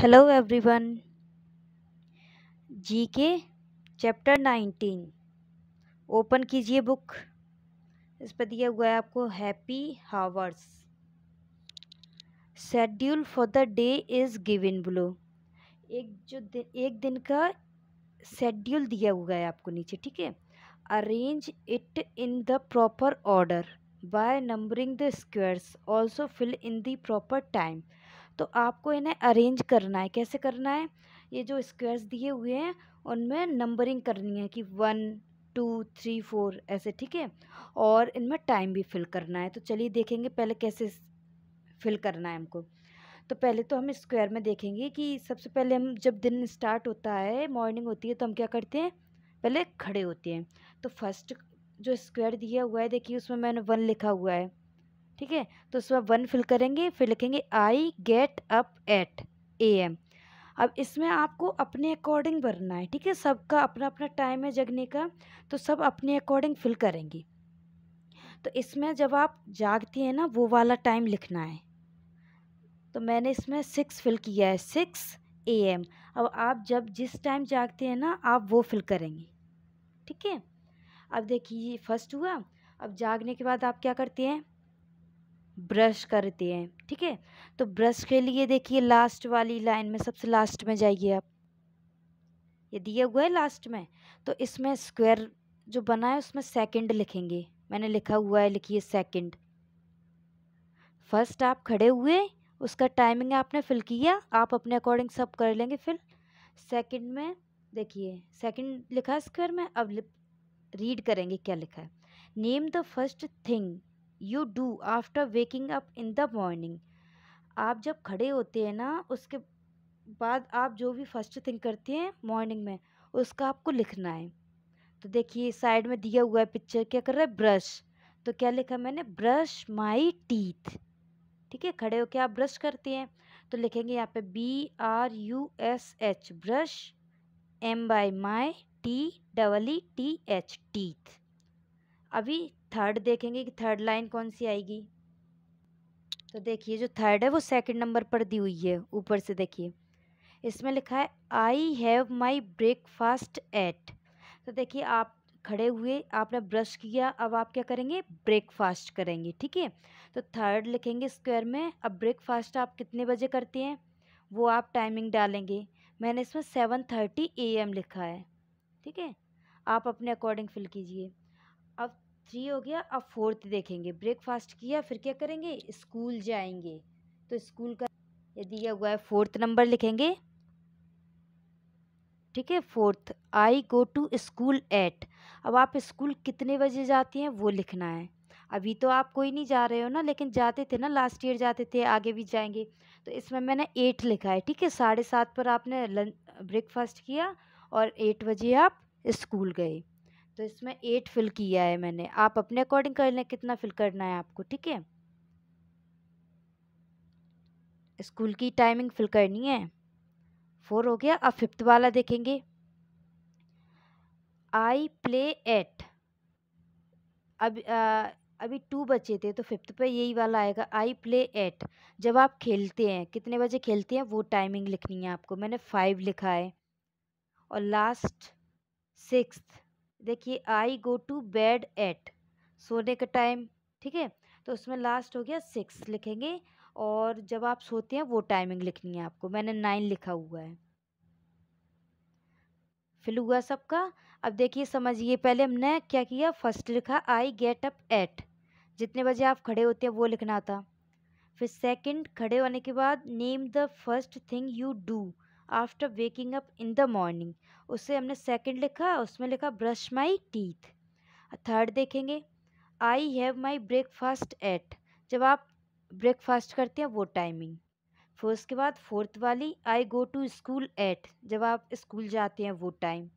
hello everyone GK chapter nineteen open कीजिए book इस पर दिया हुआ है आपको happy hours schedule for the day is given below एक जो दि, एक दिन का शेड्यूल दिया हुआ है आपको नीचे ठीक है arrange it in the proper order by numbering the squares also fill in the proper time तो आपको इन्हें अरेंज करना है कैसे करना है ये जो स्क्वेयर्स दिए हुए हैं उनमें नंबरिंग करनी है कि वन टू थ्री फोर ऐसे ठीक है और इनमें टाइम भी फिल करना है तो चलिए देखेंगे पहले कैसे फिल करना है हमको तो पहले तो हम स्क्वायर में देखेंगे कि सबसे पहले हम जब दिन स्टार्ट होता है मॉर्निंग होती है तो हम क्या करते हैं पहले खड़े होते हैं तो फर्स्ट जो स्क्वायर दिया हुआ है देखिए उसमें मैंने वन लिखा हुआ है ठीक है तो उसमें वन फिल करेंगे फिर लिखेंगे I get up at A M अब इसमें आपको अपने अकॉर्डिंग भरना है ठीक है सबका अपना अपना टाइम है जगने का तो सब अपने अकॉर्डिंग फिल करेंगी तो इसमें जब आप जागती हैं ना वो वाला टाइम लिखना है तो मैंने इसमें सिक्स फिल किया है सिक्स ए एम अब आप जब जिस टाइम जागते हैं ना आप वो फिल करेंगी ठीक है अब देखिए फर्स्ट हुआ अब जागने के बाद आप क्या करते हैं ब्रश करते हैं ठीक है तो ब्रश के लिए देखिए लास्ट वाली लाइन में सबसे लास्ट में जाइए आप ये दिया हुआ है लास्ट में तो इसमें स्क्वायर जो बना है उसमें सेकंड लिखेंगे मैंने लिखा हुआ है लिखिए सेकंड फर्स्ट आप खड़े हुए उसका टाइमिंग आपने फिल किया आप अपने अकॉर्डिंग सब कर लेंगे फिल सेकंड में देखिए सेकंड लिखा है स्क्वायर में अब रीड करेंगे क्या लिखा है name the first thing you do after waking up in the morning आप जब खड़े होते हैं ना उसके बाद आप जो भी फर्स्ट थिंग करते हैं मॉर्निंग में उसका आपको लिखना है तो देखिए साइड में दिया हुआ है पिक्चर क्या कर रहा है ब्रश तो क्या लिखा मैंने ब्रश माई टीथ ठीक है खड़े होके आप ब्रश करते हैं तो लिखेंगे यहाँ पे B R U S H brush M Y my T double E T H teeth अभी थर्ड देखेंगे कि थर्ड लाइन कौन सी आएगी तो देखिए जो थर्ड है वो सेकंड नंबर पर दी हुई है ऊपर से देखिए इसमें लिखा है I have my breakfast at तो देखिए आप खड़े हुए आपने ब्रश किया अब आप क्या करेंगे ब्रेकफास्ट करेंगे ठीक है तो थर्ड लिखेंगे स्क्वायर में अब ब्रेकफास्ट आप कितने बजे करते हैं वो आप टाइमिंग डालेंगे मैंने इसमें सेवन थर्टी ए एम लिखा है ठीक है आप अपने अकॉर्डिंग फिल कीजिए अब थ्री हो गया अब फोर्थ देखेंगे ब्रेकफास्ट किया फिर क्या करेंगे स्कूल जाएंगे तो स्कूल का ये दिया हुआ है फोर्थ नंबर लिखेंगे ठीक है fourth I go to school at अब आप स्कूल कितने बजे जाती हैं वो लिखना है अभी तो आप कोई नहीं जा रहे हो ना लेकिन जाते थे ना लास्ट ईयर जाते थे आगे भी जाएंगे तो इसमें मैंने एट लिखा है ठीक है साढ़े सात पर आपने ब्रेकफास्ट किया और एट बजे आप स्कूल गए तो इसमें एट फिल किया है मैंने आप अपने अकॉर्डिंग कर लें कितना फिल करना है आपको ठीक है स्कूल की टाइमिंग फिल करनी है फोर हो गया अब फिफ्थ वाला देखेंगे आई प्ले एट अब आ, अभी टू बचे थे तो फिफ्थ पे यही वाला आएगा आई प्ले एट जब आप खेलते हैं कितने बजे खेलते हैं वो टाइमिंग लिखनी है आपको मैंने फाइव लिखा है और लास्ट सिक्स्थ देखिए I go to bed at सोने का टाइम ठीक है तो उसमें लास्ट हो गया सिक्स लिखेंगे और जब आप सोते हैं वो टाइमिंग लिखनी है आपको मैंने नाइन लिखा हुआ है फिल हुआ सबका अब देखिए समझिए पहले हमने क्या किया फर्स्ट लिखा आई गेट अप एट जितने बजे आप खड़े होते हैं वो लिखना था फिर सेकंड खड़े होने के बाद name the first thing you do after waking up in the morning उससे हमने सेकंड लिखा उसमें लिखा ब्रश माई टीथ थर्ड देखेंगे I have my breakfast at जब आप ब्रेकफास्ट करते हैं वो टाइमिंग फिर उसके बाद फोर्थ वाली I go to school at जब आप स्कूल जाते हैं वो time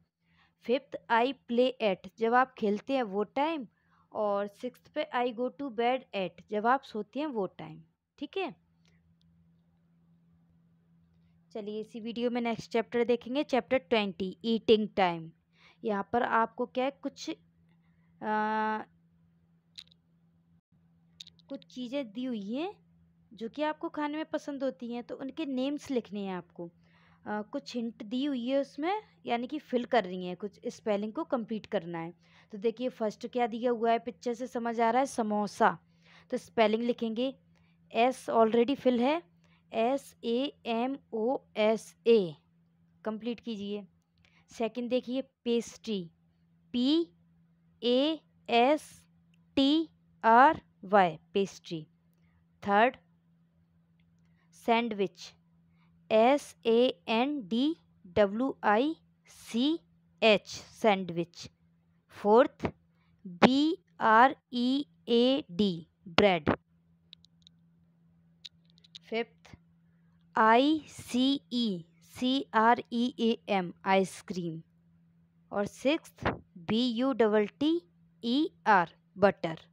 fifth I play at जब आप खेलते हैं वो टाइम और सिक्स पे I go to bed at जब आप सोते हैं वो टाइम ठीक है चलिए इसी वीडियो में नेक्स्ट चैप्टर देखेंगे चैप्टर ट्वेंटी ईटिंग टाइम यहाँ पर आपको क्या है कुछ आ, कुछ चीज़ें दी हुई हैं जो कि आपको खाने में पसंद होती हैं तो उनके नेम्स लिखने हैं आपको आ, कुछ हिंट दी हुई है उसमें यानी कि फिल कर रही हैं कुछ स्पेलिंग को कंप्लीट करना है तो देखिए फर्स्ट क्या दिया हुआ है पिक्चर से समझ आ रहा है समोसा तो स्पेलिंग लिखेंगे एस ऑलरेडी फिल है S A M O S A complete कीजिए सेकंड देखिए pastry P A S T R Y pastry third sandwich S A N D W I C H sandwich fourth B R E A D bread fifth I C E C R E A M ice cream और six B U double T E R butter